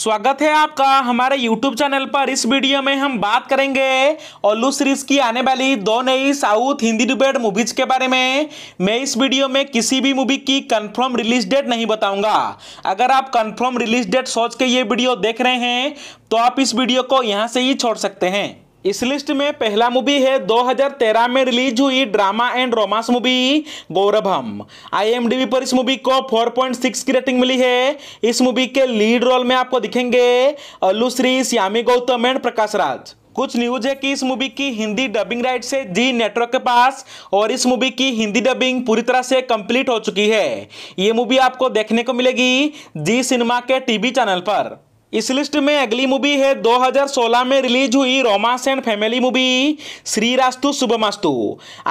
स्वागत है आपका हमारे YouTube चैनल पर इस वीडियो में हम बात करेंगे ओल्लू सीरीज की आने वाली दो नई साउथ हिंदी डिबेट मूवीज के बारे में मैं इस वीडियो में किसी भी मूवी की कंफर्म रिलीज डेट नहीं बताऊंगा अगर आप कंफर्म रिलीज डेट सोच के ये वीडियो देख रहे हैं तो आप इस वीडियो को यहाँ से ही छोड़ सकते हैं इस लिस्ट में पहला मूवी है 2013 में रिलीज हुई drama and romance movie Gauravam आई पर इस मूवी को 4.6 की रेटिंग मिली है इस मूवी के लीड रोल में आपको दिखेंगे अलुश्री श्यामी गौतम एंड प्रकाश राज कुछ न्यूज है कि इस मूवी की हिंदी डबिंग राइट से जी नेटवर्क के पास और इस मूवी की हिंदी डबिंग पूरी तरह से कंप्लीट हो चुकी है ये मूवी आपको देखने को मिलेगी जी सिनेमा के टीवी चैनल पर इस लिस्ट में अगली मूवी है 2016 में रिलीज हुई romance and family movie Srirastu Subhamastu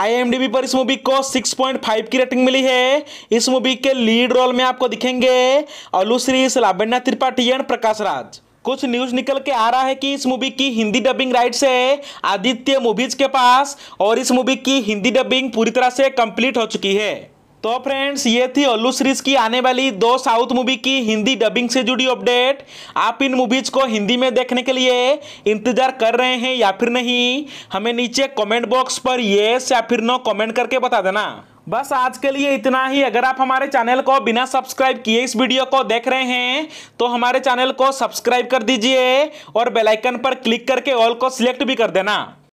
IMDb पर इस मूवी को 6.5 की रेटिंग मिली है इस मूवी के लीड रोल में आपको दिखेंगे अलुश्री लाबण्या त्रिपाठी एंड प्रकाश राज कुछ न्यूज निकल के आ रहा है कि इस मूवी की हिंदी डबिंग राइट्स है आदित्य मूवीज के पास और इस मूवी की हिंदी डबिंग पूरी तरह से कंप्लीट हो चुकी है तो फ्रेंड्स ये थी अल्लू सीरीज की आने वाली दो साउथ मूवी की हिंदी डबिंग से जुड़ी अपडेट आप इन मूवीज को हिंदी में देखने के लिए इंतजार कर रहे हैं या फिर नहीं हमें नीचे कमेंट बॉक्स पर येस या फिर नो कमेंट करके बता देना बस आज के लिए इतना ही अगर आप हमारे चैनल को बिना सब्सक्राइब किए इस वीडियो को देख रहे हैं तो हमारे चैनल को सब्सक्राइब कर दीजिए और बेलाइकन पर क्लिक करके ऑल को सिलेक्ट भी कर देना